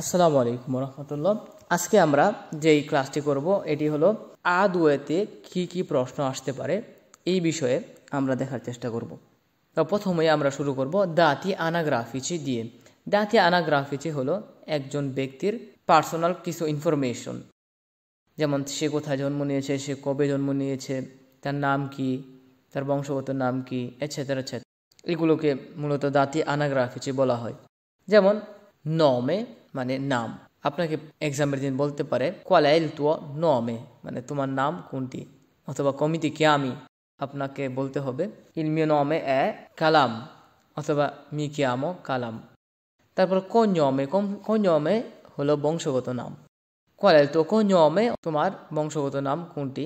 আসসালামু আলাইকুম রহমতুল্লাহ আজকে আমরা যেই ক্লাসটি করব এটি হলো আদুয়েতে কি কি প্রশ্ন আসতে পারে এই বিষয়ে আমরা দেখার চেষ্টা করব তো প্রথমে আমরা শুরু করব দাঁতি আনাগ্রাফিচি দিয়ে দাঁতি আনাগ্রাফিচি হলো একজন ব্যক্তির পার্সোনাল কিছু ইনফরমেশন যেমন সে কোথায় জন্ম নিয়েছে সে কবে জন্ম নিয়েছে তার নাম কি তার বংশগত নাম কি এছাড়া এছেতার এগুলোকে মূলত দাঁতি আনাগ্রাফিচি বলা হয় যেমন নমে মানে নাম আপনাকে এক্সামের দিন বলতে পারে কোয়ালাইল তো নমে মানে তোমার নাম কোনটি অথবা কমিটি কে আমি আপনাকে বলতে হবে ইলমিও নমে এ কালাম অথবা মি কে আমো কালাম তারপর কোন নিয়মে কোন নিয়মে হলো বংশগত নাম কোয়ালাইল তো কোন নিয়মে তোমার বংশগত নাম কোনটি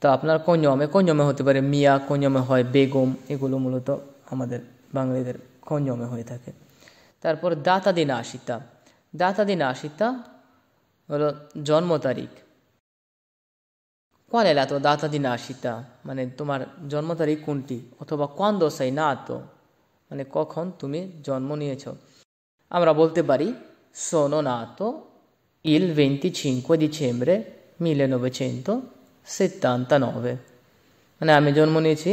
তো আপনার কোন নমে কোন নমে হতে পারে মিয়া কোন নমে হয় বেগম এগুলো মূলত আমাদের বাঙালিদের কোন নমে হয়ে থাকে তারপর দাতা দিনা আসিতা Data di nascita, জন্ম তারিখ Qual è la tua data di nascita? মানে তোমার জন্ম তারিখ কোনটি অথবা quando sei nato? মানে কখন তুমি জন্ম নিয়েছো আমরা বলতে পারি sono nato il 25 dicembre 1979 মানে আমি জন্ম নিয়েছি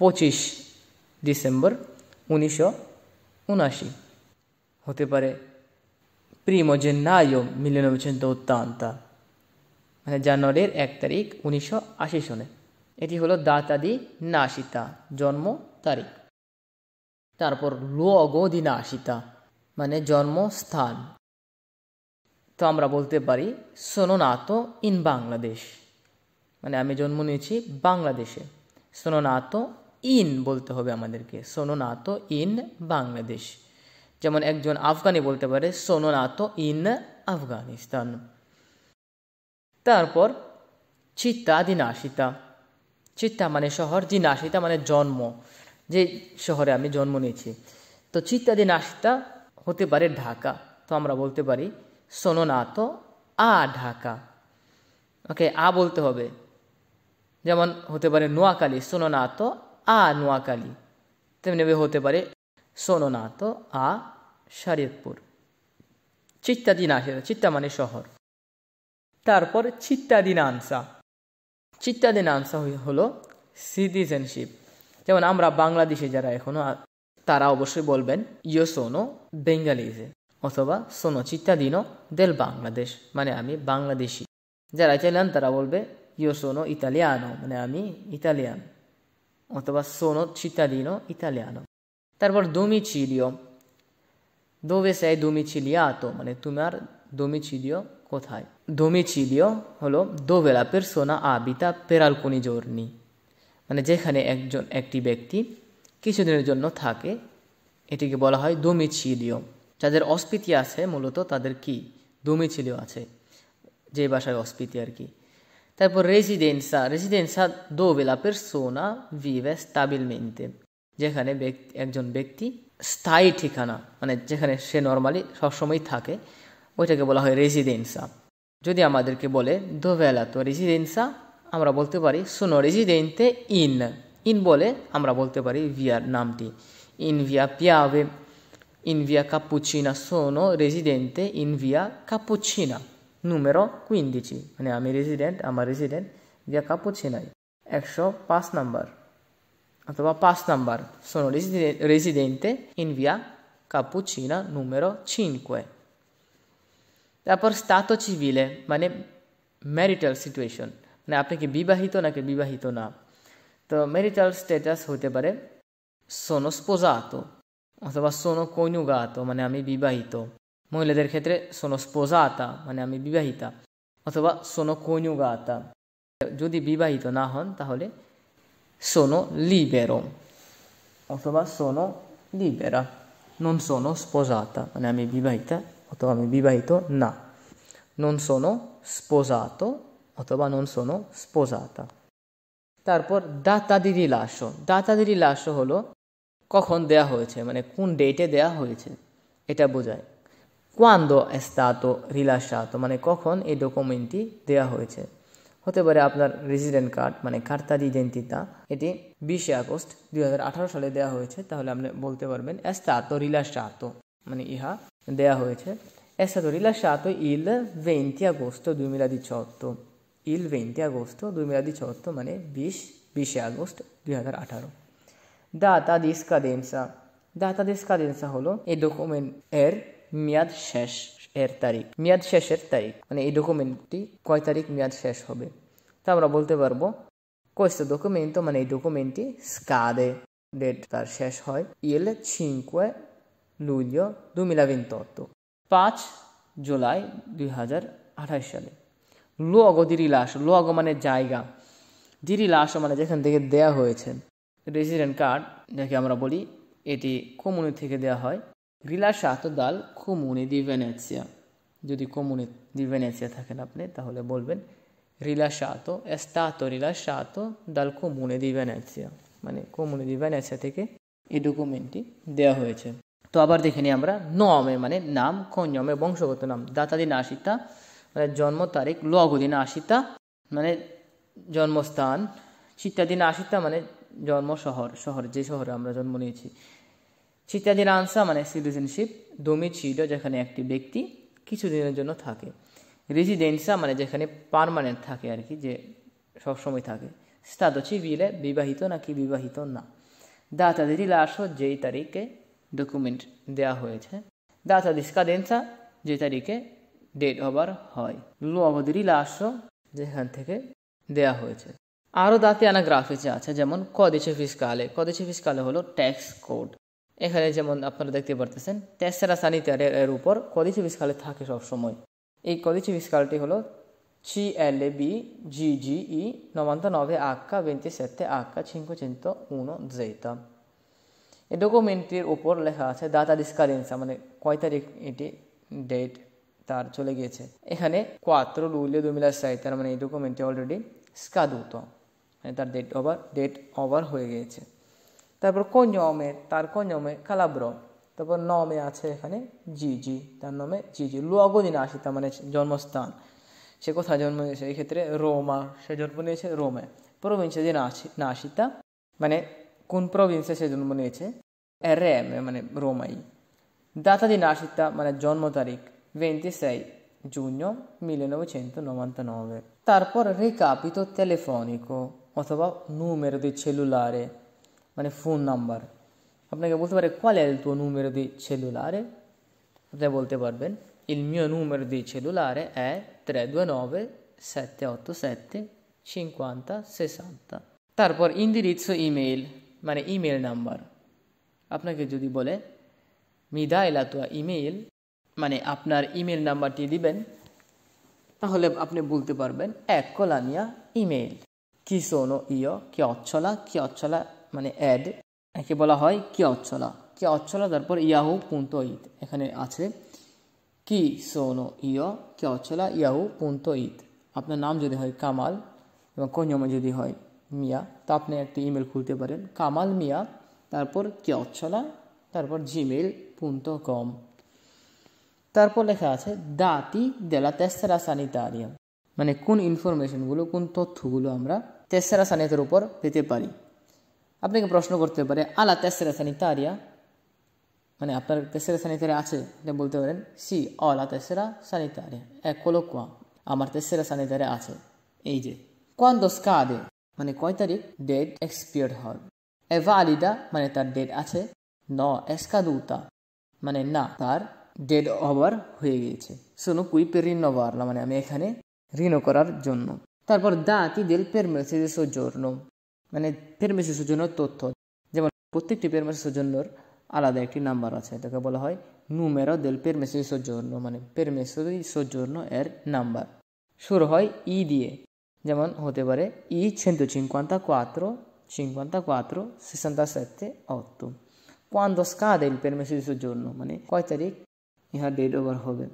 পঁচিশ ডিসেম্বর উনিশশো উনাশি হতে পারে primo gennaio 1980 মানে জানুয়ারির এক তারিখ উনিশশো আশি সনে এটি হলো দাতাদি নাশিতা জন্ম তারিখ তারপর লগদি নাশিতা মানে জন্মস্থান তো আমরা বলতে পারি সোননাতো ইন বাংলাদেশ মানে আমি জন্ম নিয়েছি বাংলাদেশে সোননাতো ইন বলতে হবে আমাদেরকে সোননাতো ইন বাংলাদেশ যেমন একজন আফগানি বলতে পারে তো ইন আফগানিস্তান তারপর চিত্তা দিনাশিতা চিত্তা মানে শহর দিনাশিতা মানে জন্ম যে শহরে আমি জন্ম নিয়েছি তো চিত্তা দিনাশিতা হতে পারে ঢাকা তো আমরা বলতে পারি তো আ ঢাকা ওকে আ বলতে হবে যেমন হতে পারে নোয়াখালী তো আ নোয়াখালী তেমনি হতে পারে শোনো না তো আ শরীরপুর চিত্তাদিন আসে চিত্তা মানে শহর তারপর চিত্তাদিন আনসা চিত্তাদিন আনসা হলো সিটিজেনশিপ যেমন আমরা বাংলাদেশে যারা এখনো তারা অবশ্যই বলবেন ইয়ো সোনো বেঙ্গালিজে অথবা সোনো চিত্তাদিনো দেল বাংলাদেশ মানে আমি বাংলাদেশি যারা ইটালিয়ান তারা বলবে ইয়ো সোনো ইতালিয়ানো মানে আমি ইতালিয়ান অথবা সোনো চিত্তাদিনো ইতালিয়ানো তারপর দমি দোবেসায় দোমিচিলিয়াতো মানে তোমার দোমিচিলিও কোথায় দোমিচিলিও হলো দোবেলা পেরসোনা আবিতা পেরালকুনি জর্নি মানে যেখানে একজন একটি ব্যক্তি কিছুদিনের জন্য থাকে এটিকে বলা হয় দোমিচিলিও যাদের অস্পৃতি আছে মূলত তাদের কি ছিলিও আছে যে বাসায় অস্পৃতি আর কি তারপর রেজিডেন্সা রেজিডেন্সা দোবেলা পেরসোনা তাবিল মেনতে যেখানে একজন ব্যক্তি স্থায়ী ঠিকানা মানে যেখানে সে নর্মালি সবসময় থাকে ওইটাকে বলা হয় রেজিডেন্সা যদি আমাদেরকে বলে দোভেলা তো রেজিডেন্সা আমরা বলতে পারি সোনো রেজিডেন্টে ইন ইন বলে আমরা বলতে পারি ভিয়ার নামটি ইন ভিয়া পিয়াভে ভিয়া কাপুচিনা সোনো sono ইন ভিয়া কাপুচিনা Cappuccina কুইন দিচ্ছি মানে আমি রেসিডেন্ট আমার রেসিডেন্ট কাপুচিনাই একশো পাঁচ নাম্বার ಅಥವಾ pass number sono residente in via Cappuccina numero 5. তারপর স্থাত চিভিলে মানে ম্যারিটাল সিচুয়েশন মানে আপনি কি বিবাহিত নাকি বিবাহিত না তো ম্যারিটাল স্ট্যাটাস হতে পারে সোনো স্পোজাত অথবা সোনো কৈনুগাত মানে আমি বিবাহিত মহিলাদের ক্ষেত্রে সোনো স্পোজাতা মানে আমি বিবাহিতা অথবা সোনো কৈনুগাতা যদি বিবাহিত না হন তাহলে sono libero অথবা sono libera non sono sposata মানে আমি বিবাহিতা অথবা আমি বিবাহিত না non sono sposato অথবা non sono sposata তারপর দাতা দি রিলাসো দাতা দি রিলাসো হলো কখন দেয়া হয়েছে মানে কোন ডেটে দেয়া হয়েছে এটা বোঝায় quando è stato মানে কখন এই ডকুমেন্টটি দেয়া হয়েছে হতে পারে আপনার রেজিডেন্ট কার্ড মানে কার্তার ইডেন্টিতা এটি বিশে আগস্ট দুই সালে দেওয়া হয়েছে তাহলে আপনি বলতে পারবেন এস্তা তো রিলাস মানে ইহা দেয়া হয়েছে এস্তা তো রিলাস ইল ভেন্তি আগস্ট দুই মিলাদি চত্ব ইল ভেন্তি আগস্ট দুই মিলাদি চত্ব মানে বিশ বিশে আগস্ট দুই হাজার আঠারো দাতা দিস্কা দেনসা দাতা দিস্কা দেনসা হলো এই ডকুমেন্ট এর মেয়াদ শেষ এর তারিখ মেয়াদ শেষের তারিখ মানে এই ডকুমেন্টটি কয় তারিখ মেয়াদ শেষ হবে তা আমরা বলতে পারবো ডকুমেন্ট তো মানে এই ডকুমেন্টটি স্কাদে ডেট তার শেষ হয় ইয়েল ছিঙ্কুয়ে লুলিও দুমিলা তত্ত্ব পাঁচ জুলাই দুই হাজার আঠাশ সালে লোগো দিরিলাস লোগো মানে জায়গা দিরিলাস মানে যেখান থেকে দেয়া হয়েছে রেসিডেন্ট কার্ড যাকে আমরা বলি এটি কমুনি থেকে দেয়া হয় rilasciato dal comune di Venezia. যদি comune di Venezia থাকেন আপনি তাহলে বলবেন rilasciato è stato rilasciato dal comune di Venezia. মানে comune di Venezia থেকে এই ডকুমেন্টটি দেওয়া হয়েছে তো আবার দেখে নিই আমরা নমে মানে নাম কন্যমে বংশগত নাম দাতা দিন আশিতা মানে জন্ম তারিখ লঘু দিন আশিতা মানে জন্মস্থান চিত্তাদিন আশিতা মানে জন্ম শহর শহর যে শহরে আমরা জন্ম নিয়েছি সিতাদিল আনসা মানে সিটিজেনশিপ ছিল যেখানে একটি ব্যক্তি কিছুদিনের জন্য থাকে রেজিডেন্সা মানে যেখানে পারমানেন্ট থাকে আর কি যে সবসময় থাকে স্থাতো চিভিলে বিবাহিত নাকি বিবাহিত না দাতাদের লাশও যেই তারিখে ডকুমেন্ট দেয়া হয়েছে দাতা দেনসা যে তারিখে ডেট ওভার হয় লু অবধির লাশও যেখান থেকে দেয়া হয়েছে আরও দাঁতে আনা গ্রাফিচে আছে যেমন কদেশে ফিসকালে কদেশে ফিসকালে হলো ট্যাক্স কোড এখানে যেমন আপনারা দেখতে পারতেছেন তেসরা সানিটারের এর উপর কদিচি বিস্কালে থাকে সবসময় এই কদিচি বিস্কালটি হলো সি এল বি জি জি ই নভে সেতে H 27 চিন্ত 501 জেতা এই ডকুমেন্টটির উপর লেখা আছে দাতা ডিসকারেন্স মানে কয় তারিখ এটি ডেট তার চলে গিয়েছে এখানে কোয়াত্র দু দুমিলা সাই তার মানে এই ডকুমেন্টটি অলরেডি স্কাদুত মানে তার ডেট ওভার ডেট ওভার হয়ে গিয়েছে তারপর কন্যমে তার কন্যমে কালাব্রম তারপর নমে আছে এখানে জিজি তার নামে জিজি লুয়াগদিন আসি তার মানে জন্মস্থান সে কোথায় জন্ম নিয়েছে এই ক্ষেত্রে রোমা সে জন্ম নিয়েছে রোমে প্রভিন্সে যে নাসিতা মানে কোন প্রভিন্সে সে জন্ম নিয়েছে রেম মানে রোমাই data di nascita, ma জন্ম তারিখ 26 giugno 1999. তারপর রিকাপিতো টেলিফোনিকো অথবা numero di cellulare মানে ফোন নাম্বার আপনাকে বলতে পারে কোয়াল è il tuo numero di cellulare আপনি বলতে পারবেন il mio numero di cellulare è 329 787 50 60 তারপর indirizzo email মানে ইমেল নাম্বার আপনাকে যদি বলে মিদা এলাতুয়া ইমেইল মানে আপনার ইমেল নাম্বারটি দিবেন তাহলে আপনি বলতে পারবেন এক কলানিয়া ইমেইল কি সোনো ইয় কি অচ্ছলা কি অচ্ছলা মানে অ্যাড একে বলা হয় কি অচ্ছলা কি অচ্ছলা তারপর ইয়াহু পুন্ত ঈদ এখানে আছে কি সোনো ইয় কি অচ্ছলা ইয়াহু পুন্ত ঈদ আপনার নাম যদি হয় কামাল এবং কন্যমে যদি হয় মিয়া তা আপনি একটি ইমেল খুলতে পারেন কামাল মিয়া তারপর কি অচ্ছলা তারপর জিমেল পুন্ত কম তারপর লেখা আছে দাতি দেলা তেসরা সানিতারিয়াম মানে কোন ইনফরমেশনগুলো কোন তথ্যগুলো আমরা তেসরা সানিতের উপর পেতে পারি আপনাকে প্রশ্ন করতে পারে আলা তেসেরা স্যানিটারিয়া মানে আপনার তেসেরা স্যানিটারি আছে এটা বলতে পারেন সি অলা তেসেরা স্যানিটারিয়া এক হলো কোয়া আমার তেসেরা স্যানিটারি আছে এই যে কোয়ান্দোস কাদে মানে কয় তারিখ ডেট এক্সপিয়ার হয় এ ভ্যালিডা মানে তার ডেট আছে ন এসকাদুতা মানে না তার ডেড ওভার হয়ে গিয়েছে সোনো কুই পে রিনোভারলা মানে আমি এখানে রিনো করার জন্য তারপর দাঁতি দেল পের মেসেজেস জোর্নো মানে ফের মেসেজের জন্য তথ্য যেমন প্রত্যেকটি ফের মেসেজের জন্য আলাদা একটি নাম্বার আছে এটাকে বলা হয় নুমেরো দেল পের মেসেজ সৌজন্য মানে পের মেসেজ সৌজন্য এর নাম্বার শুরু হয় ই দিয়ে যেমন হতে পারে ই ছেন্দু চিংকান্তা কোয়াত্র চিংকান্তা কোয়াত্র সিসান্তা অত্য অত্তু দো স্কা দেল পের মেসেজ সৌজন্য মানে কয় তারিখ ইহা ডেট ওভার হবে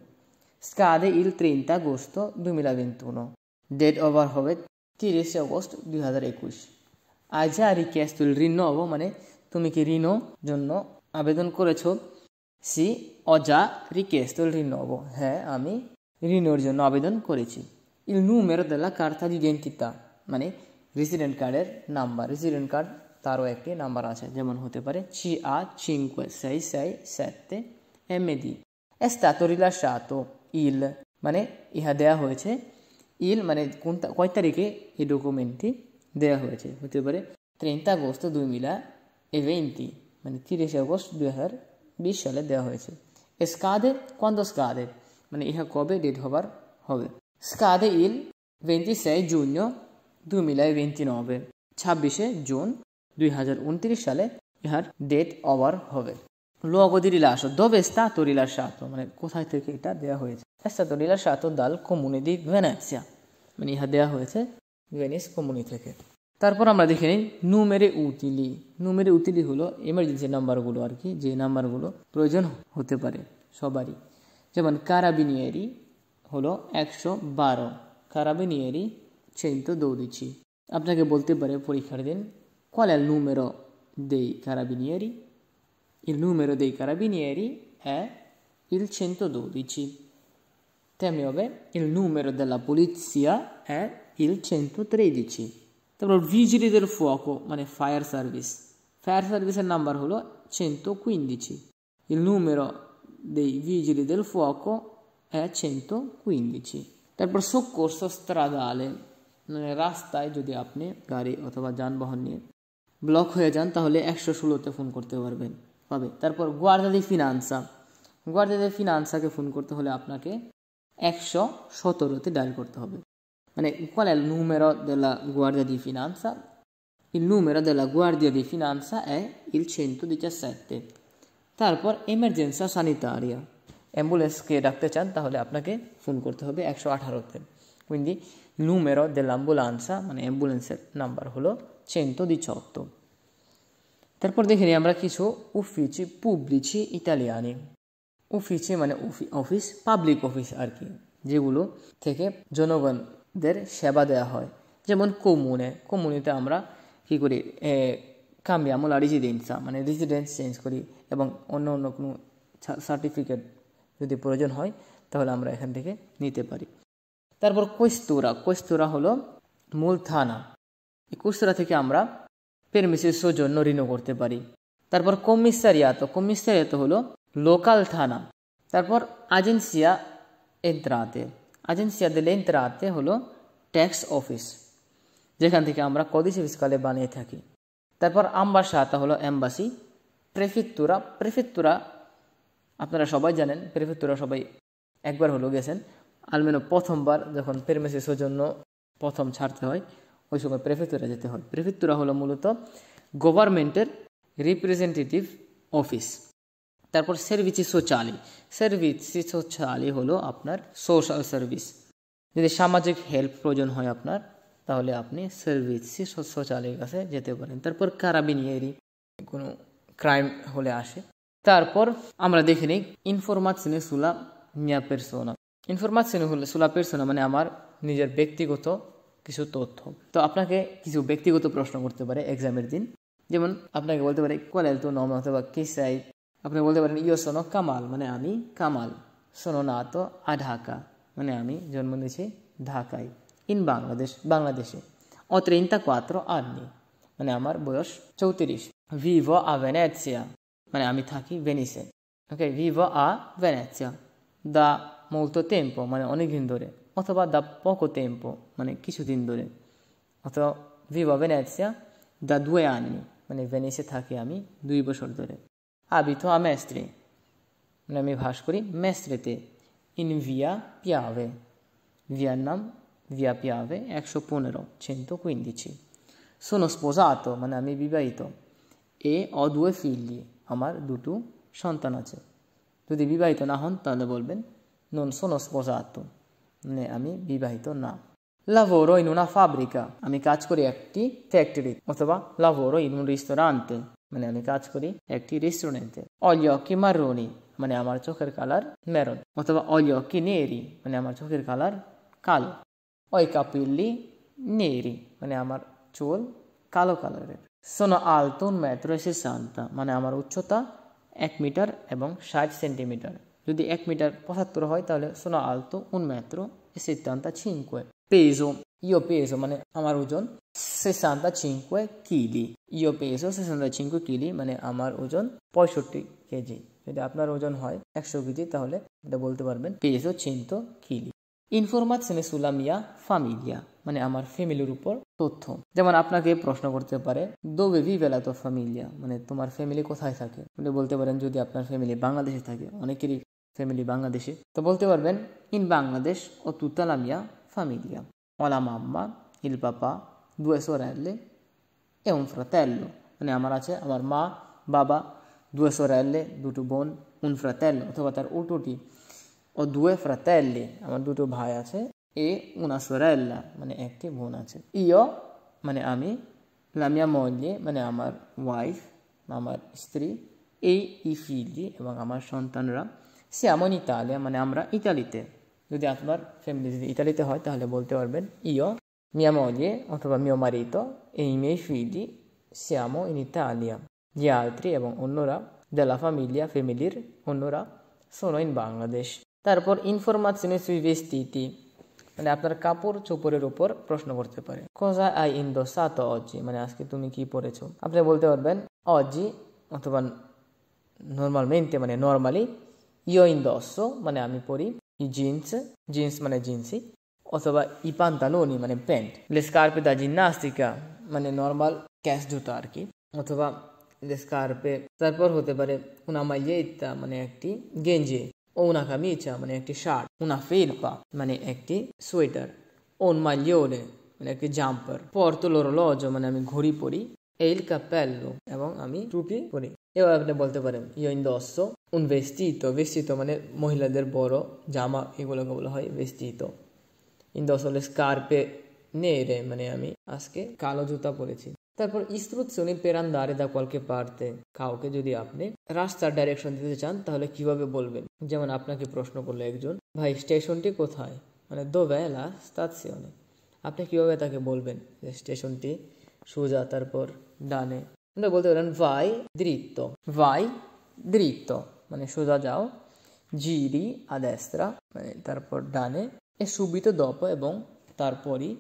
স্কা দে ইল ত্রিন্তা গোস্ত দু মিলা বিন্তুন ডেট ওভার হবে তিরিশে আগস্ট দুই হাজার একুশ আজা ঋণ অব মানে তুমি কি ঋণ জন্য আবেদন করেছো সি অজা ঋণ অব হ্যাঁ আমি ঋণের জন্য আবেদন করেছি ইল নু della carta ইডেন্টিতা মানে রেসিডেন্ট কার্ডের নাম্বার রেসিডেন্ট কার্ড তারও একটি নাম্বার আছে যেমন হতে পারে চি আ চিংক সাই সাই স্যাতে এম এ ডি এস্তাতো সাত ইল মানে ইহা দেয়া হয়েছে ইল মানে কোন কয় তারিখে এই ডকুমেন্টটি দেওয়া হয়েছে হতে পারে ট্রেন্তা আগস্ট দুই মিলা এভেন্টি মানে তিরিশে আগস্ট দুই হাজার বিশ সালে দেওয়া হয়েছে স্কাদে কন্দ স্কাদে মানে ইহা কবে ডেট হবার হবে স্কাদে ইল সেই জুন দুই মিলা ভেন্তি নবে ছাব্বিশে জুন দুই হাজার উনত্রিশ সালে ইহার ডেট ওভার হবে luogodirila aso dove è stato মানে কোথায় থেকে এটা দেওয়া হয়েছে এস্তা তরিলার সাত দাল comune di মানে ইহা দেওয়া হয়েছে ভেনিস কোম্পানি থেকে তারপর আমরা দেখে নিই নুমেরে উতিলি নুমেরে উতিলি হলো এমার্জেন্সি নাম্বারগুলো আর কি যে নাম্বারগুলো প্রয়োজন হতে পারে সবারই যেমন কারাবিনিয়ারি হলো একশো বারো কারাবিনিয়ারি তো দৌড়িছি আপনাকে বলতে পারে পরীক্ষার দিন কল কারাবিনিয়ারি è নু মেরো দেই কারাবিনিয়ারি Il numero dei carabinieri è তেমনি হবে Temi নু মেরো দেলা পুলিশিয়া হ্যাঁ il 113 তারপর ভিজিলিদের ফুয়াকো মানে ফায়ার সার্ভিস ফায়ার সার্ভিসের নাম্বার হলো চেন্তো কুইন্দিচি il numero dei vigili del fuoco e è 115 তারপর সোকোর্স স্ট্রাদালে মানে রাস্তায় যদি আপনি গাড়ি অথবা যানবাহন নিয়ে ব্লক হয়ে যান তাহলে একশো ষোলোতে ফোন করতে পারবেন পাবে তারপর গোয়ার্দাদি ফিনান্সা গোয়ার্দাদি ফিনান্সাকে ফোন করতে হলে আপনাকে একশো সতেরোতে ডায়ল করতে হবে Bene, qual è il numero della Guardia di Finanza? Il numero della Guardia di Finanza è il 117 তারপর এমার্জেন্সা সানিটারিয়া অ্যাম্বুলেন্সকে ডাকতে চান তাহলে আপনাকে ফোন করতে হবে একশো আঠারোতে কিন্তু numero dell'ambulanza মানে অ্যাম্বুলেন্সের নাম্বার হলো চেন্তো দিচত্তো তারপর দেখে নিই আমরা কিছু উফিচি পুবলিচি ইতালিয়ানি উফিচি মানে অফিস পাবলিক অফিস আর কি যেগুলো থেকে জনগণ দের সেবা দেওয়া হয় যেমন কমুনে কমুনিতে আমরা কী করি কামিয়ামল আর রেজিডেন্সা মানে রেজিডেন্স চেঞ্জ করি এবং অন্য অন্য কোনো সার্টিফিকেট যদি প্রয়োজন হয় তাহলে আমরা এখান থেকে নিতে পারি তারপর কৈস্তুরা কোস্তুরা হলো মূল থানা এই কৈস্তুরা থেকে আমরা পেরমিসের সৌজন্য ঋণও করতে পারি তারপর কমিসারিয়াত কমিসারিয়াত হলো লোকাল থানা তারপর আজেন্সিয়া এদ্রাতে এজেন্সিয়া দিলে ইন্তেরাতে হলো ট্যাক্স অফিস যেখান থেকে আমরা কদিস ফিসকালে বানিয়ে থাকি তারপর আম্বাসাতা হলো অ্যাম্বাসি প্রেফিত্তুরা প্রেফিত্তুরা আপনারা সবাই জানেন প্রেফিত্তুরা সবাই একবার হলো গেছেন আলমেনো প্রথমবার যখন পেরমেসি সৌজন্য প্রথম ছাড়তে হয় ওই সময় প্রেফেতুরা যেতে হয় প্রেফেতুরা হলো মূলত গভর্নমেন্টের রিপ্রেজেন্টেটিভ অফিস তারপর সার্ভিচিসো চালি সার্ভিচিসো চালি হলো আপনার সোশ্যাল সার্ভিস যদি সামাজিক হেল্প প্রয়োজন হয় আপনার তাহলে আপনি সার্ভিচিসো চালির কাছে যেতে পারেন তারপর কারাবিনিয়ারি কোনো ক্রাইম হলে আসে তারপর আমরা দেখে নিই ইনফরমাশনে সুলা মিয়া পেরসোনা ইনফরমাশন হলো সুলা পেরসোনা মানে আমার নিজের ব্যক্তিগত কিছু তথ্য তো আপনাকে কিছু ব্যক্তিগত প্রশ্ন করতে পারে এক্সামের দিন যেমন আপনাকে বলতে পারে কোয়াল তো নম অথবা সাইড আপনি বলতে পারেন ইয় সোনো কামাল মানে আমি কামাল সোনো না তো আ ঢাকা মানে আমি জন্ম নিয়েছি ঢাকায় ইন বাংলাদেশ বাংলাদেশে ও কোয়াত্র আর আননি মানে আমার বয়স চৌত্রিশ ভিভ আ ভেনেসিয়া মানে আমি থাকি ভেনিসে ওকে ভিভ আ ভেনেসিয়া দা মৌত টেম্পো মানে অনেকদিন ধরে অথবা দা পকো টেম্পো মানে কিছুদিন ধরে অথবা ভিভ ভেনেসিয়া দা দুয়ে আর্নি মানে ভেনিসে থাকি আমি দুই বছর ধরে abito a Mestre. মানে আমি ভাস করি মেস্ত্রেতে ইন ভিয়া পিয়াভে ভিয়ার নাম ভিয়া পিয়াভে একশো পনেরো চেন্তো কুইন্দিছি সোনো স্পোজা আতো মানে আমি বিবাহিত এ অদুয়ে ফিল্লি আমার দুটো সন্তান আছে যদি বিবাহিত না হন তাহলে বলবেন নন সোনো স্পোজা আতো মানে আমি বিবাহিত না লাভোরো ইনুনা ফাব্রিকা আমি কাজ করি একটি ফ্যাক্টরি অথবা লাভোরো ইনুন রেস্তোরাঁ আনতে মানে আমি কাজ করি একটি রেস্টুরেন্টে অলিয় কি মারুনি মানে আমার চোখের কালার মেরুন অথবা অলিয় কি নেরি মানে আমার চোখের কালার কালো ওই কাপিল্লি নেরি মানে আমার চুল কালো কালারের সোনো আলতুন ম্যাত্রসি সান্তা মানে আমার উচ্চতা এক মিটার এবং ষাট সেন্টিমিটার যদি এক মিটার পঁচাত্তর হয় তাহলে সোনো আলতো উন সিদ্ধান্ত সিদ্ধান্তা ছিঙ্কুয়ে peso, io peso, মানে আমার ওজন 65 kg io peso 65 kg মানে আমার ওজন 65 কেজি যদি আপনার ওজন হয় 100 কেজি তাহলে এটা বলতে পারবেন peso 100 ইনফরমাত ইনফরমাশনে সুলামিয়া ফামিলিয়া মানে আমার ফ্যামিলির উপর তথ্য যেমন আপনাকে প্রশ্ন করতে পারে দো বেবি বেলা তো ফ্যামিলিয়া মানে তোমার ফ্যামিলি কোথায় থাকে আপনি বলতে পারেন যদি আপনার ফ্যামিলি বাংলাদেশে থাকে অনেকেরই ফ্যামিলি বাংলাদেশে তো বলতে পারবেন ইন বাংলাদেশ ও তুতালামিয়া famiglia. Ho la mamma, il papà, due sorelle e un fratello. અને અમારા છે અમાર મા બાબા due sorelle দুটো বোন un fratello অথবা তার উটুটি ও দুয়ে ফ্রাতেল্লি আমার দুটো ভাই আছে এ উনা সোরাল্লা মানে একটি বোন আছে ইয় মানে আমি লামিয়া মল্লি মানে আমার ওয়াইফ আমার স্ত্রী এই ই ফিলি এবং আমার সন্তানরা সিয়ামন ইতালিয়া মানে আমরা ইতালিতে যদি আপনার ফ্যামিলি যদি ইটালিতে হয় তাহলে বলতে পারবেন ইও mia moglie অথবা mio marito e i miei figli siamo in Italia gli altri এবং অন্যরা della famiglia ফ্যামিলির অন্যরা sono in Bangladesh তারপর ইনফরমাসিনে সুই ভেস্টিটি মানে আপনার কাপড় চোপড়ের উপর প্রশ্ন করতে পারে কোজা আই ইন্দোসাতো অজি মানে আজকে তুমি কি পরেছো আপনি বলতে পারবেন অজি অথবা নর্মালমেন্টে মানে নর্মালি ইও ইন্দোসো মানে আমি পড়ি জিন্স জিন্স মানে জিন্সই অথবা ই পান্তালোনি মানে প্যান্ট লেস্কার্পে দা জিন্নাস্তিকা মানে নর্মাল ক্যাশ জুতা আর কি অথবা লেস্কার্পে তারপর হতে পারে উনা মাইয়ে ইত্তা মানে একটি গেঞ্জি ও উনা কামিচা মানে একটি শার্ট উনা ফেলপা মানে একটি সোয়েটার ওন মাইলিওলে মানে একটি জাম্পার পর তো পর্তলোরলজ মানে আমি ঘড়ি পরি এইল কাপ্যাল্লো এবং আমি টুপি পরি এবার আপনি বলতে পারেন ইয় ইন উন ভেস্তিত ভেস্তিত মানে মহিলাদের বড় জামা এগুলোকে বলা হয় ভেস্তিত ইন দ্য অস্যলে স্কার্পে রে মানে আমি আজকে কালো জুতা পরেছি তারপর ইস্ত্রুৎসনি পেরান দাঁড়ে দা কলকে পারতে কাউকে যদি আপনি রাস্তার ডাইরেকশন দিতে চান তাহলে কিভাবে বলবেন যেমন আপনাকে প্রশ্ন করলো একজন ভাই স্টেশনটি কোথায় মানে দো বেলা স্তাৎসিয়নে আপনি কিভাবে তাকে বলবেন যে স্টেশনটি সোজা তারপর ডানে Noi volevano vai dritto, vai dritto, ma মানে সোজা যাও giri a destra, মানে তারপর e subito dopo এবং তারপরই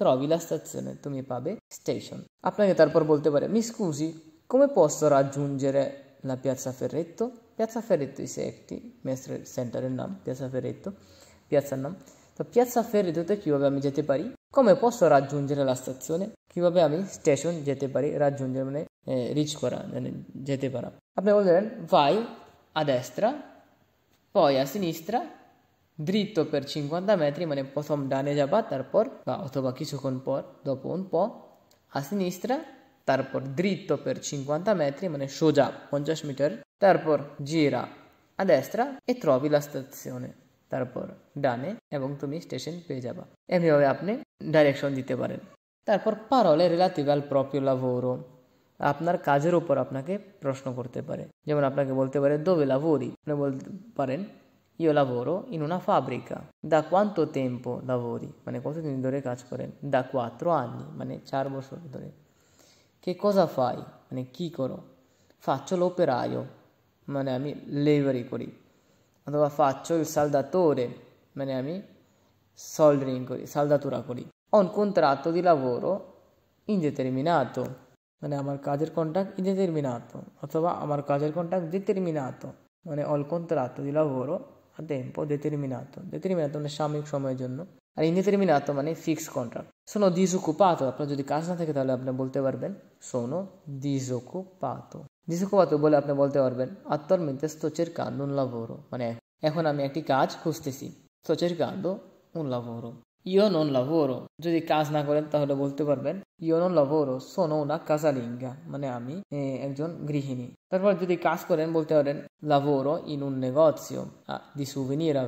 trovi la stazione, tu mi পাবে station. আপনাকে তারপর volte pare, mi scusi, come posso raggiungere la piazza Ferretto? Piazza Ferretto i is mestre মেস্ট্রের il nome, piazza Ferretto, piazzaর Piazza Ferretto piazza chi কীভাবে আমি যেতে pari? Come posso raggiungere la stazione? কীভাবে va station Station, পারি Pari, raggiungermene. Reach করা মানে যেতে পারা আপনি বলছেন ভাই আদেস্ত্রা পয় আসিনিস্ত্রা দৃতপের ছিঙ্কান্তা মেত্রী মানে প্রথম ডানে যাবা তারপর বা অথবা কিছুক্ষণ পর দপন প আসিনিস্ত্রা তারপর দৃতপের ছিঙ্কান্তা মেত্রী মানে সোজা পঞ্চাশ মিটার তারপর জিরা আদেস্ত্রা এ ত্রবিল আস্তে তারপর ডানে এবং তুমি স্টেশন পেয়ে যাবা এমনিভাবে আপনি ডাইরেকশন দিতে পারেন তারপর পারলে রিলাতিভাল প্রপিউলা ভৌরম আপনার কাজের ওপর আপনাকে প্রশ্ন করতে পারে যেমন আপনাকে বলতে পারে দোবে লাভোরি আপনি বলতে পারেন ইও লাভোরো ইন উনা ফাব্রিকা দা কোয়ান্তো টেম্পো লাভোরি মানে কতদিন ধরে কাজ করেন দা কোয়াত্রো আনি মানে চার বছর ধরে কে কোজা ফাই মানে কি করো ফাচ্চো লোপেরায়ো মানে আমি লেবারি করি অথবা ফাচ্চো ইল সালদাতোরে মানে আমি সল্ডারিং করি সালদাতুরা করি অন কোন ত্রাত্তো দি লাভোরো indeterminato মানে আমার কাজের মিনা আত অথবা আমার কাজের কন্ট্রাক্ট মিনা আত মানে অলকন্তর আত দিলা বড় আর টেম্পো ডিটারমিনাতো ডিটারমিনাতো মানে সাময়িক সময়ের জন্য আর আত মানে ফিক্স কন্ট্রাক্ট সোনো পাত আপনার যদি কাজ না থাকে তাহলে আপনি বলতে পারবেন সোনো দিজুকু পাত বলে আপনি বলতে পারবেন আত্মর মিনতে স্তোচের লা বড় মানে এখন আমি একটি কাজ খুঁজতেছি স্তচের কান্দো উনলা বড় Io non lavoro. যদি কাজ না করেন তাহলে বলতে পারবেন ইও নন lavoro, সোনো না কাজালিঙ্গা মানে আমি একজন গৃহিণী। তারপর যদি কাজ করেন বলতে পারেন লাভরো ইন উন দি di souvenir a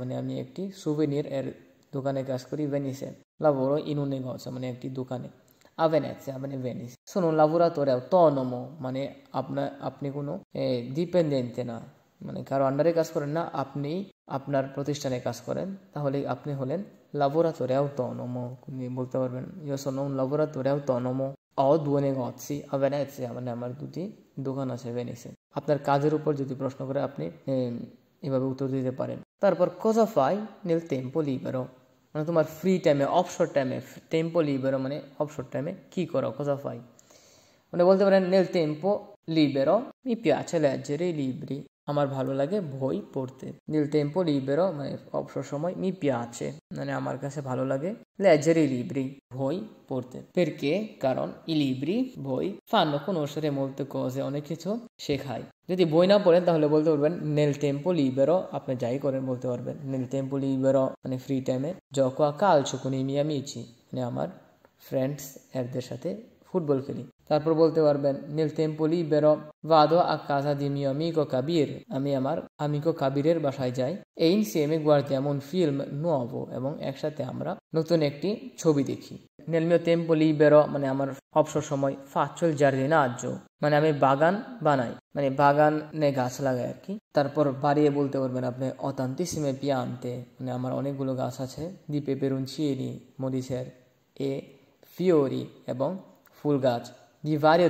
মানে আমি একটি সুভেনির এর দোকানে কাজ করি ভেনিসে। লাভরো ইন উন মানে একটি দোকানে। a মানে Venice. sono un lavoratore autonomo মানে আপনার আপনি কোনো ডিপেন্ডেন্টে না। মানে কারো আন্ডারে কাজ করেন না আপনি আপনার প্রতিষ্ঠানে কাজ করেন তাহলে আপনি হলেন lavoratore autonomo, quindi molto bene. Io sono un lavoratore autonomo. Ho due negozi a Venezia, মানে আমার দুটি দোকান আছে ভেনিসে আপনার কাজের উপর যদি প্রশ্ন করে আপনি এভাবে উত্তর দিতে পারেন তারপর কোজা ফাই নেল টেম্পো লিবেরো মানে তোমার ফ্রি টাইমে অবসর টাইমে টেম্পো লিবেরো মানে অবসর টাইমে কী করো কোজা ফাই মানে বলতে পারেন নেল টেম্পো লিবেরো mi piace leggere i libri আমার ভালো লাগে বই পড়তে নীল টেম্পো লিবেরও মানে অবসর সময় মি আছে মানে আমার কাছে ভালো লাগে লেজারি লিব্রি বই পড়তে পেরকে কারণ ই লিব্রি বই ফান্ন কোন অসরে বলতে কজে অনেক কিছু শেখায় যদি বই না পড়েন তাহলে বলতে পারবেন নেল টেম্পো লিবেরো আপনি যাই করেন বলতে পারবেন নেল টেম্পো লিবেরো মানে ফ্রি টাইমে যখন কাল মিয়া মিয়ামিছি মানে আমার ফ্রেন্ডস এরদের সাথে ফুটবল খেলি তারপর বলতে পারবেন নীল টেম্পলি বেরো vado আকাশা casa di mio amico Kabir আমি আমার আমি কো কাবিরের বাসায় যাই এই সেমে guardiamo এমন ফিল্ম নোয়াবো এবং একসাথে আমরা নতুন একটি ছবি দেখি নেলমিও টেম্পলি বেরো মানে আমার অবসর সময় ফাচল আজ মানে আমি বাগান বানাই মানে বাগানে গাছ লাগাই আর কি তারপর বাড়িয়ে বলতে পারবেন আপনি অতান্তি পিয়া আনতে মানে আমার অনেকগুলো গাছ আছে দ্বীপে বেরুন চিয়েরি মরিচের এ ফিওরি এবং ফুল গাছ di vario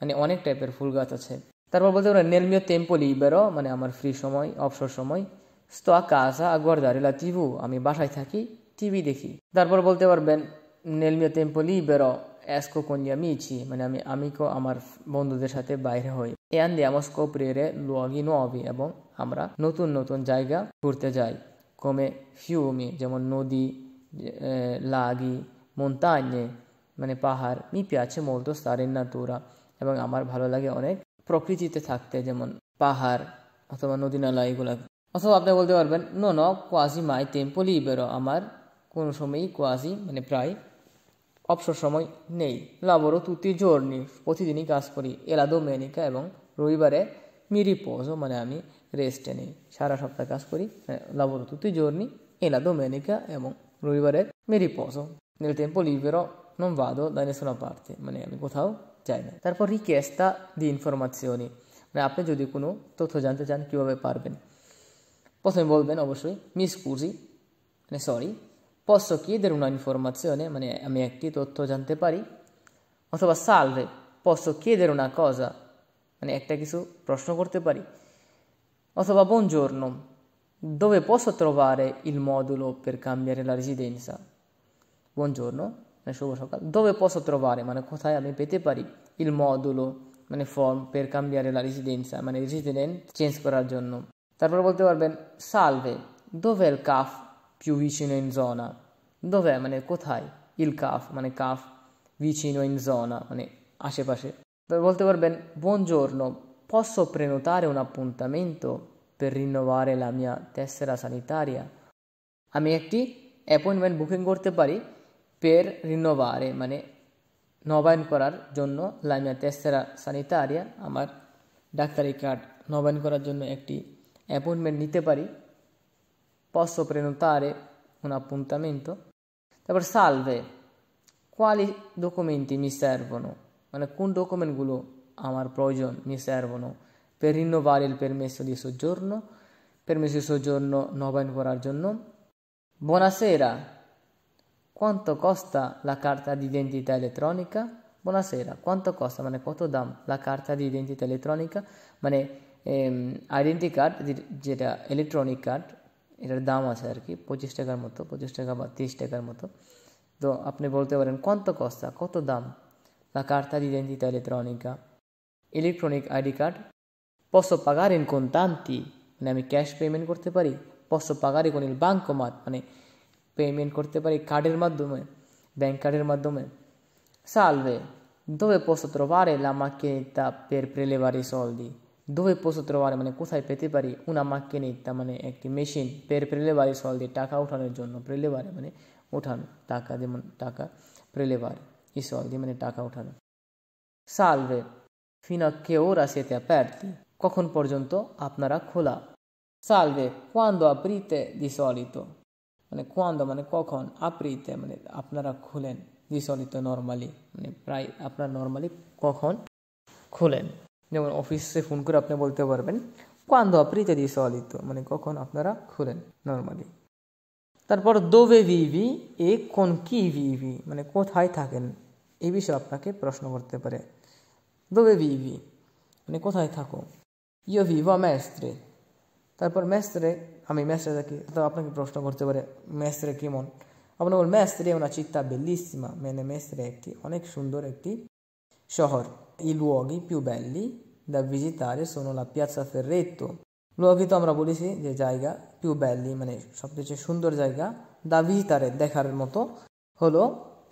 মানে অনেক টাইপের ফুল গাছ আছে তারপর বলতে পারো নেলমিও মিও টেম্পো লিবেরো মানে আমার ফ্রি সময় অবসর সময় স্তা কাসা দারিলা টিভু আমি বাসায় থাকি টিভি দেখি তারপর বলতে পারবেন নেলমিও মিও টেম্পো লিবেরো এসকো আমি ইছি মানে আমি আমি কো আমার বন্ধুদের সাথে বাইরে হই এন দিয়ামস কো প্রেরে লগি নবি এবং আমরা নতুন নতুন জায়গা ঘুরতে যাই কমে ফিউমি যেমন নদী লাগি মন্তাgne মানে পাহাড় মিপি আছে মূলত সারিন্না টুরা এবং আমার ভালো লাগে অনেক প্রকৃতিতে থাকতে যেমন পাহাড় অথবা নদী নালা এগুলা অথবা আপনি বলতে পারবেন নো ন কোয়াজি মাই টেম্পলি বেরো আমার কোনো সময়ই কোয়াজি মানে প্রায় অবসর সময় নেই লাবরো তুতি জোরনি প্রতিদিনই কাজ করি এলাদো মেনিকা এবং রবিবারে মিরি পোজও মানে আমি রেস্টে নেই সারা সপ্তাহে কাজ করি হ্যাঁ, লাবরো তুতি জর্নি এলাদো মেনিকা এবং রবিবারে মিরি পোজও নেল টেম্পো লিবেরো non vado da nessuna parte মানে আমি কোথাও যাই না তারপর রিকোয়েস্টা দি ইনফরমাসিওনি মানে আপনি যদি কোনো তথ্য জানতে চান কীভাবে Posso involvere, বলবেন অবশ্যই মিস কুজি মানে sorry posso chiedere una informazione ma ne মানে আমি একটি তথ্য pari. পারি অথবা salve, posso chiedere una cosa ma ne মানে একটা কিছু প্রশ্ন pari. পারি অথবা buongiorno dove posso trovare il modulo per cambiare la residenza buongiorno শুভ সকাল dove posso trovare মানে কোথায় আমি পেতে il modulo মানে form per cambiare la residenza মানে resident চেঞ্জ করার জন্য তারপর বলতে পারবেন salve dove è il CAF più vicino in zona dove মানে কোথায় il CAF মানে CAF vicino in zona মানে আশেপাশে তারপর বলতে পারবেন buongiorno posso prenotare un appuntamento per rinnovare la mia tessera sanitaria A me e poi আমি একটি অ্যাপয়েন্টমেন্ট booking করতে pari? per rinnovare মানে নবায়ন করার জন্য লামিয়া তেসেরা সানিটারিয়া আমার ডাক্তারি কার্ড নবায়ন করার জন্য একটি অ্যাপয়েন্টমেন্ট নিতে পারি posso prenotare un appuntamento তারপর salve quali documenti mi servono মানে কোন ডকুমেন্টগুলো আমার প্রয়োজন mi servono per rinnovare il permesso di soggiorno permesso di soggiorno নবায়ন করার জন্য buonasera quanto costa la carta di identità elettronica? Buonasera, quanto costa? Mane quanto dam la carta ehm, di identità elettronica? Mane identity card যেটা electronic card এটার দাম আছে আর কি পঁচিশ টাকার মতো পঁচিশ টাকা বা তিরিশ টাকার মতো তো আপনি বলতে পারেন কত কস্তা কত দাম la carta d'identità elettronica electronic ID card posso pagare in contanti মানে আমি ক্যাশ পেমেন্ট করতে পারি posso pagare con il bancomat মানে পেমেন্ট করতে পারি কার্ডের মাধ্যমে ব্যাংক কার্ডের মাধ্যমে সালবে দবে পোসত্র বারে লামাকে তা পের প্রেলে বারে সল দি দবে পোসত্র বারে মানে কোথায় পেতে পারি উনা মাকে নেই তা মানে একটি মেশিন পের প্রেলে বারে সল দি টাকা উঠানোর জন্য প্রেলে বারে মানে উঠানো টাকা যেমন টাকা প্রেলে বারে ইসল দি মানে টাকা উঠানো সালবে ফিনাককে ওরা সেতে প্যারতি কখন পর্যন্ত আপনারা খোলা সালবে কান্দো আপ্রিতে দি অলিত মানে কোয়ান্দো মানে কখন আপ্রিতে মানে আপনারা খুলেন দ্বিচলিত নর্মালি মানে প্রায় আপনারা নর্মালি কখন খুলেন যেমন অফিসে ফোন করে আপনি বলতে পারবেন কোয়ান্দো আপ্রিতে di মানে কখন আপনারা খুলেন নর্মালি তারপর দোবে ভিভি এ কোন কি ভিভি মানে কোথায় থাকেন এই বিষয়ে আপনাকে প্রশ্ন করতে পারে দোবে ভিভি মানে কোথায় থাকো ইয় ভিভো ম্যাস্ত্রে তারপর ম্যাস্ত্রে আমি Mestre chi অথবা আপনাকে প্রশ্ন করতে পারে মেস্ত্রে কেমন আপনার বল মেস্ত্রে una città bellissima মানে মেস্ত্রে একটি অনেক সুন্দর একটি শহর i luoghi più belli da visitare sono la piazza Ferretto luoghi তো আমরা বলেছি যে জায়গা più belli মানে সবচেয়ে সুন্দর জায়গা da visitare দেখার মতো হলো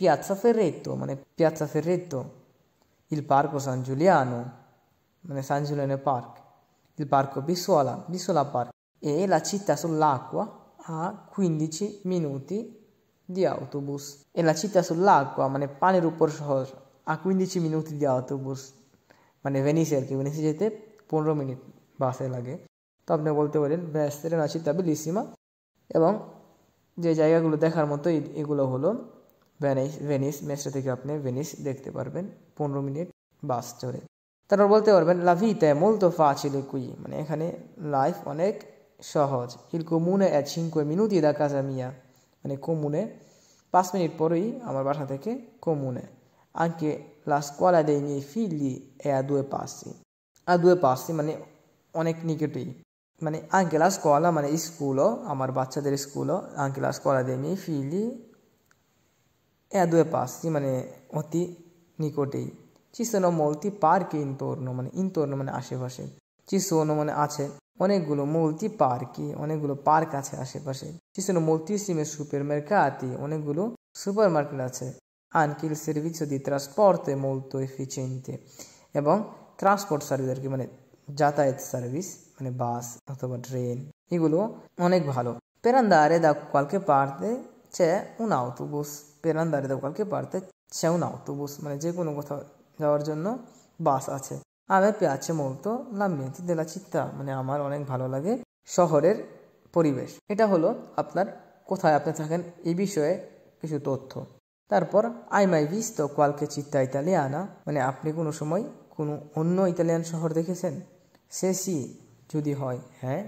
piazza Ferretto মানে piazza Ferretto il parco San Giuliano মানে সান জুলিয়ানের park il parco Bissola Bissola Park e la città sull'acqua a 15 minuti di autobus. E la città sull'acqua, ma ne pane ઉપર શહેર આ 15 મિનિટથી autobus মানে ভেনিসের কি ভেনিসে যেতে 15 মিনিট বাসে লাগে তো আপনি বলতে পারেন ভ্যাস্তের না চিত্তা বিলিসিমা এবং যে জায়গাগুলো দেখার মতো এগুলো হলো ভেনিস ভেনিস মেস্ট্রা থেকে আপনি ভেনিস দেখতে পারবেন পনেরো মিনিট বাস চড়ে তারপর বলতে পারবেন লাভিতে মূল তো ফাচিলে কুই মানে এখানে লাইফ অনেক সহজ ইল কমুনে এ সিংকো মিনুতি দা কাজা মিয়া মানে কমুনে পাঁচ মিনিট পরেই আমার বাসা থেকে কমুনে আঁকে লাস কোয়ালা দেয় নিয়ে ফিলি এ দুয়ে পাসি আর দুয়ে পাসি মানে অনেক নিকটেই মানে আঁকে লাস কোয়ালা মানে স্কুলও আমার বাচ্চাদের স্কুলও আঙ্কে লাস কোয়ালা দেয় নিয়ে ফিলি এ দুয়ে পাসি মানে অতি নিকটেই চিসনো মলতি পার্কে ইনতর্ণ মানে ইনতর্ণ মানে আশেপাশে চিসনো মানে আছে অনেকগুলো মূর্তি পার্কে অনেকগুলো পার্ক আছে আশেপাশে কিছু মূর্তি সিমের সুপের মার্কেট অনেকগুলো সুপার মার্কেট আছে আনকিল সার্ভিস দি ট্রান্সপোর্টে মূর্ত এফিচেন্টে এবং ট্রান্সপোর্ট সার্ভিস আর কি মানে যাতায়াত সার্ভিস মানে বাস অথবা ট্রেন এগুলো অনেক ভালো পেরান্দারে দা কালকে পারতে চে উন অটোবাস পেরান্দারে দা কালকে পারতে চে উন অটোবাস মানে যে কোনো কোথাও যাওয়ার জন্য বাস আছে A me piace molto l'ambiente দেলা চিত্তা মানে আমার অনেক ভালো লাগে শহরের পরিবেশ এটা হলো আপনার কোথায় আপনি থাকেন এই বিষয়ে কিছু তথ্য তারপর আই মাই তো কোয়ালকে চিত্তা ইতালিয়ানা মানে আপনি কোনো সময় কোনো অন্য ইতালিয়ান শহর দেখেছেন সি যদি হয় হ্যাঁ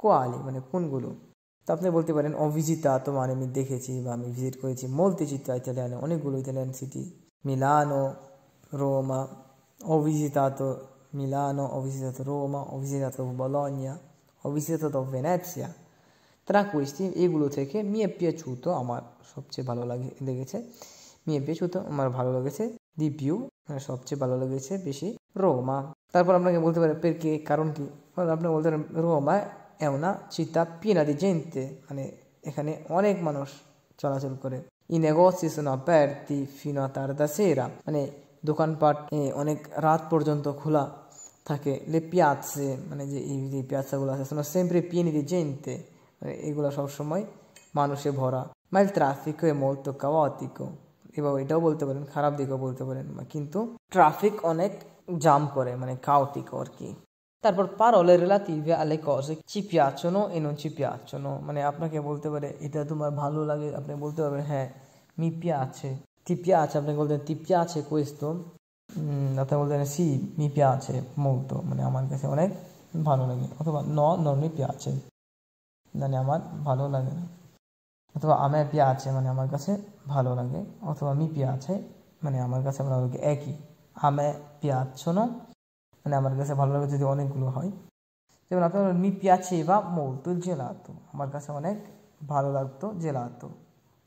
কোয়ালি মানে কোনগুলো তো আপনি বলতে পারেন অভিজিতা তো মানে আমি দেখেছি বা আমি ভিজিট করেছি মলতে চিত্তা ইতালিয়ানো অনেকগুলো ইতালিয়ান সিটি মিলানো Ruma ho visitato Milano, ho visitato Roma, ho visitato Bologna, ho visitato Venezia. Tra questi, এগুলো che mi è piaciuto, আমার সবচেয়ে ভালো লেগেছে mi è piaciuto, আমার ভালো লেগেছে di più, সবচেয়ে ভালো লেগেছে বেশি Roma. তারপর আপনাকে বলতে পারে perché, caro কি আপনি বলতে পারেন Roma eh? è una città piena di gente, মানে এখানে অনেক মানুষ চলাচল করে i negozi sono aperti fino a tarda sera দোকানপাট অনেক রাত পর্যন্ত খোলা থাকে লে আছে মানে যে এই যে পেঁয়াজাগুলো আছে সেগুলো sempre পিয়ে নিতে gente মানে এগুলো সবসময় মানুষে ভরা মা ট্রাফিক হয়ে è কাওয়া caotico এবার এটাও বলতে পারেন খারাপ দিকেও বলতে পারেন কিন্তু ট্রাফিক অনেক জাম করে মানে কাউতিক আর কি তারপর পারলে রিলেটিভে আলে কে চিপিয়া আচনো এ নন আচনো মানে আপনাকে বলতে পারে এটা তোমার ভালো লাগে আপনি বলতে পারবেন হ্যাঁ মিপিয়া আছে ti piace আপনি বলতেন ti piace questo আপনি mm, বলতেন sì mi piace molto মানে আমার কাছে অনেক ভালো লাগে অথবা no non mi piace মানে আমার ভালো লাগে না অথবা আমার পিয়াছে মানে আমার কাছে ভালো লাগে অথবা মি পিয়াছে মানে আমার কাছে ভালো লাগে একই আমে পিয়াচ্ছ না মানে আমার কাছে ভালো লাগে যদি অনেকগুলো হয় যেমন আপনার মি পিয়াছে বা মৌতুল জেলাতো আমার কাছে অনেক ভালো লাগতো জেলাতো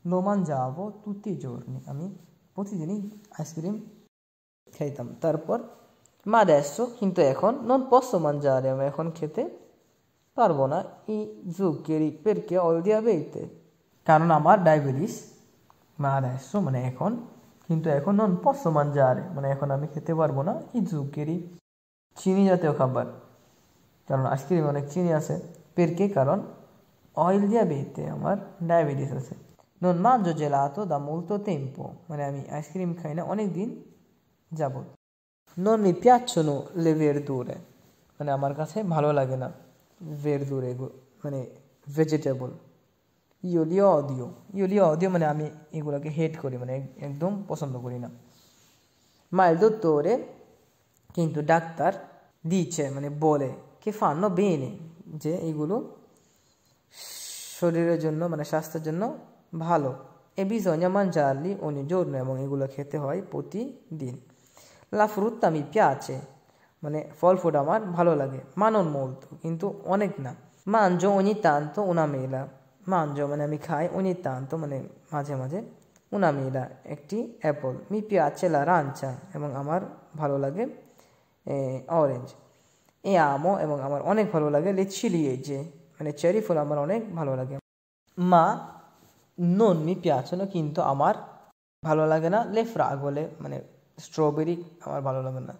lo mangiavo tutti i giorni, আমি প্রতিদিনই আইসক্রিম খেতাম তারপর মা adesso কিন্তু এখন non posso mangiare আমি এখন খেতে পারবো না i zuccheri perché ho il diabete কারণ আমার ডায়াবেটিস মা adesso মানে এখন কিন্তু এখন নন posso mangiare মানে এখন আমি খেতে পারবো না i zuccheri চিনি জাতীয় খাবার কারণ আইসক্রিম অনেক চিনি আছে পেরকে কারণ অয়েল দিয়া বেতে আমার ডায়াবেটিস আছে Non mangio gelato da molto tempo, মানে আমি আইসক্রিম খাই না অনেক দিন যাবত Non mi piacciono le verdure, মানে আমার কাছে ভালো লাগে না ভের verdure মানে ভেজিটেবল ইউলিয়া অডিও ইউলিয়া অদিও মানে আমি এগুলোকে হেট করি মানে একদম পছন্দ করি না মাইল দোত্তরে কিন্তু ডাক্তার দিচ্ছে মানে বলে কে ফান্নো বেনে যে এগুলো শরীরের জন্য মানে স্বাস্থ্যের জন্য ভালো e bisogna mangiarli ogni giorno এবং এগুলো খেতে হয় প্রতিদিন লা আমি মি আছে মানে ফল ফুড আমার ভালো লাগে মানন তো কিন্তু অনেক না মাঞ্জ অনিতান্ত উনা মেলা মাঞ্জ মানে আমি খাই অনিতান্ত মানে মাঝে মাঝে উনা মেলা একটি অ্যাপল মি আছে লা রাঞ্চা এবং আমার ভালো লাগে অরেঞ্জ এ আমও এবং আমার অনেক ভালো লাগে এই যে মানে চেরি ফল আমার অনেক ভালো লাগে মা নুন মি পিয়াচনো কিন্তু আমার ভালো লাগে না লেফরা বলে মানে স্ট্রবেরি আমার ভালো লাগে না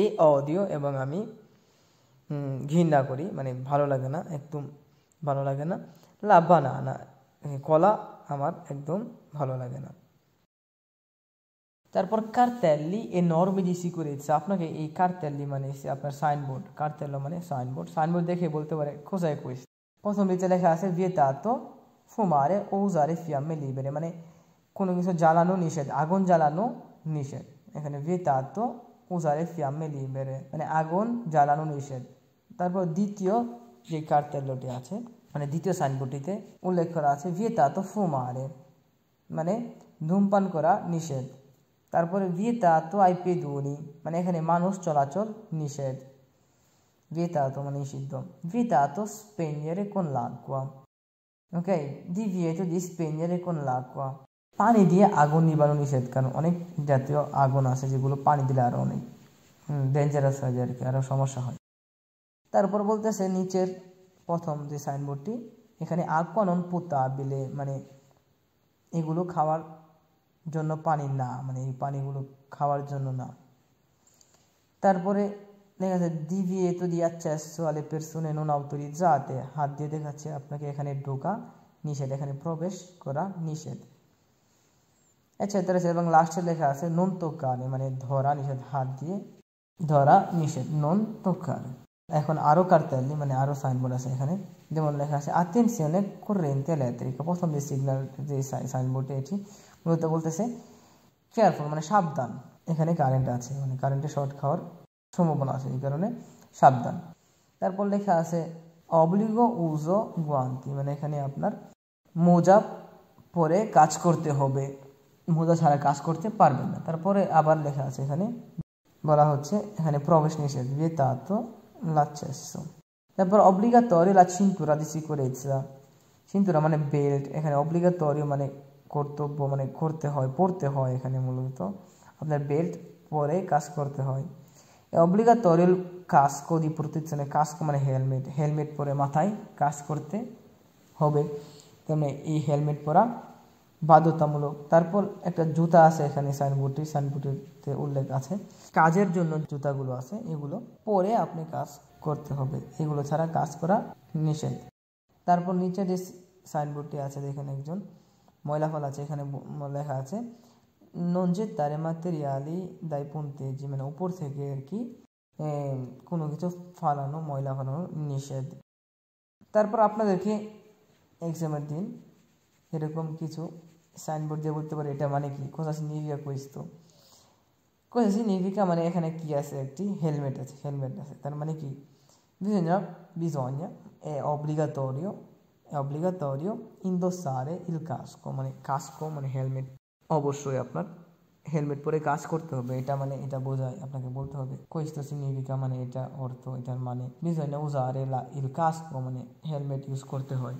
এই অডিও এবং আমি ঘৃণা করি মানে ভালো লাগে না একদম ভালো লাগে না লাভা না না কলা আমার একদম ভালো লাগে না তারপর কার্তেল্লি এ নর্মে যে দিচ্ছে আপনাকে এই কার্তেল্লি মানে আপনার সাইনবোর্ড কার্তেল্লো মানে সাইনবোর্ড সাইনবোর্ড দেখে বলতে পারে কোথায় কোয়েস প্রথম নিচে লেখা আছে বিয়েতে তো fumare o usare fiamme libere মানে কোনো কিছু জ্বালানো নিষেধ আগুন জ্বালানো নিষেধ এখানে vietato usare fiamme libere মানে আগুন জ্বালানো নিষেধ তারপর দ্বিতীয় যে কার্টেলটি আছে মানে দ্বিতীয় সাইনবোর্ডটিতে উল্লেখ করা আছে vietato fumare মানে ধূমপান করা নিষেধ তারপরে vietato ai pedoni মানে এখানে মানুষ চলাচল নিষেধ vietato মানে নিষিদ্ধ vietato spegnere con l'acqua ok? Divieto di spegnere con l'acqua পানি দিয়ে আগুন নিবারণ নিষেধ কারণ অনেক জাতীয় আগুন আছে যেগুলো পানি দিলে আরো অনেক ডেঞ্জারাস হয়ে যায় আর কি আরও সমস্যা হয় তারপর বলতেছে নিচের প্রথম যে সাইনবোর্ডটি এখানে আকোয়ানন পোতা বিলে মানে এগুলো খাওয়ার জন্য পানি না মানে এই পানিগুলো খাওয়ার জন্য না তারপরে দেখা divieto di accesso আলে persone নন autorizzate হাত দিয়ে দেখাচ্ছে আপনাকে এখানে ঢোকা নিষেধ এখানে প্রবেশ করা নিষেধ এছাড়া আচ্ছা, এবং লাস্টে লেখা আছে নন তোকারে মানে ধরা নিষেধ হাত দিয়ে ধরা নিষেধ নন তোকারে এখন আরও কার্তালি মানে আরও সাইনবোর্ড আছে এখানে যেমন লেখা আছে আতেনসিয়নে কোরেন্তে লেত্রিকা প্রথম যে সিগনাল যে সাইনবোর্ডে এটি মূলত বলতেছে কেয়ারফুল মানে সাবধান এখানে কারেন্ট আছে মানে কারেন্টে শর্ট খাওয়ার সম্ভাবনা আছে এই কারণে সাবধান তারপর লেখা আছে অবলিগ উজ গুয়ান্তি মানে এখানে আপনার মোজা পরে কাজ করতে হবে মোজা ছাড়া কাজ করতে পারবেন না তারপরে আবার লেখা আছে এখানে বলা হচ্ছে এখানে প্রবেশ নিষেধ দিয়ে তা তো লাচ্ছে তারপর অব্লিগাতরি লা সিন্তুরা দিসি করেছিলা সিন্তুরা মানে বেল্ট এখানে অব্লিগাতরি মানে কর্তব্য মানে করতে হয় পড়তে হয় এখানে মূলত আপনার বেল্ট পরে কাজ করতে হয় È obbligatorio il কাস্কো দি প্রোটেকশনে কাস্কো মানে হেলমেট হেলমেট পরে মাথায় কাজ করতে হবে তেমনি এই হেলমেট পরা বাধ্যতামূলক তারপর একটা জুতা আছে এখানে সাইনবোর্ডটি সাইনবোর্ডেতে উল্লেখ আছে কাজের জন্য জুতাগুলো আছে এগুলো পরে আপনি কাজ করতে হবে এগুলো ছাড়া কাজ করা নিষেধ তারপর নিচে যে সাইনবোর্ডটি আছে এখানে একজন ময়লা ফল আছে এখানে লেখা আছে non gettare materiali dai punteggi মানে উপর থেকে আর কি কোনো কিছু ফালানো ময়লা ফালানো নিষেধ তারপর আপনাদেরকে এক্সামের দিন এরকম কিছু সাইনবোর্ড দিয়ে বলতে পারে এটা মানে কি কোথায় নিভিয়া কইস তো কোথায় নিভিকা মানে এখানে কি আছে একটি হেলমেট আছে হেলমেট আছে তার মানে কি bisogna, bisogna è obbligatorio, è obbligatorio indossare il casco, মানে কাস্কো মানে হেলমেট অবশ্যই আপনার হেলমেট পরে কাজ করতে হবে এটা মানে এটা বোঝায় আপনাকে বলতে হবে কইস্তা সিগনিফিকা মানে এটা অর্থ এটার মানে বিজয় না উজা আরে লা ইল কাজ মানে হেলমেট ইউজ করতে হয়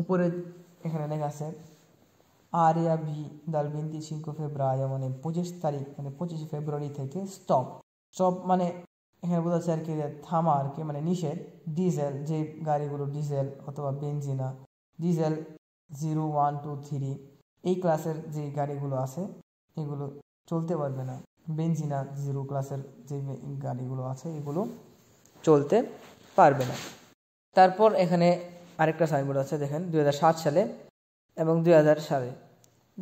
উপরে এখানে লেখা আছে আরিয়া ভি দাল বিন্তি সিঙ্কো ফেব্রুয়ারি মানে পঁচিশ তারিখ মানে পঁচিশে ফেব্রুয়ারি থেকে স্টপ স্টপ মানে এখানে বোঝাচ্ছে আর কি থামা আর কি মানে নিষেধ ডিজেল যে গাড়িগুলো ডিজেল অথবা বেঞ্জিনা diesel zero one two three এই ক্লাসের যে গাড়িগুলো আছে এগুলো চলতে পারবে না বেঞ্জিনা জিরো ক্লাসের যে গাড়িগুলো আছে এগুলো চলতে পারবে না তারপর এখানে আরেকটা সাইনবোর্ড আছে দেখেন দু সালে এবং দু সালে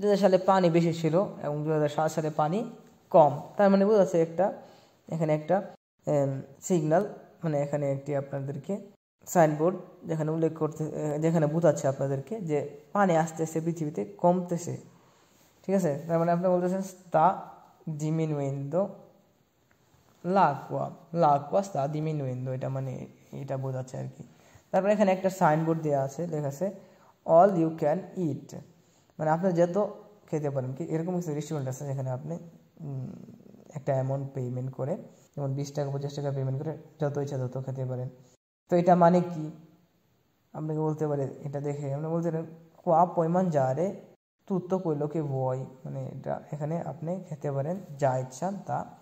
দু সালে পানি বেশি ছিল এবং দু সালে পানি কম তার মানে বোঝা একটা এখানে একটা সিগনাল মানে এখানে একটি আপনাদেরকে সাইনবোর্ড যেখানে উল্লেখ করতে যেখানে বোঝাচ্ছে আপনাদেরকে যে পানি আস্তে আস্তে পৃথিবীতে কমতেছে ঠিক আছে তার মানে আপনি বলতেছেন তা দিমিনুয়েন্দো লাকুয়া লাকুয়া তা দিমিনুয়েন্দো এটা মানে এটা বোঝাচ্ছে আর কি তারপরে এখানে একটা সাইনবোর্ড দেওয়া আছে লেখা আছে অল ইউ ক্যান ইট মানে আপনি যত খেতে পারেন কি এরকম কিছু রেস্টুরেন্ট আছে যেখানে আপনি একটা অ্যামাউন্ট পেমেন্ট করে যেমন বিশ টাকা পঁচিশ টাকা পেমেন্ট করে যত ইচ্ছা তত খেতে পারেন তো এটা মানে কি আপনাকে বলতে পারে এটা দেখে আপনি বলতে পারেন কোয়া পরিমাণ যা রে তুত্ত কৈলকে বয় মানে এটা এখানে আপনি খেতে পারেন যা ইচ্ছা তা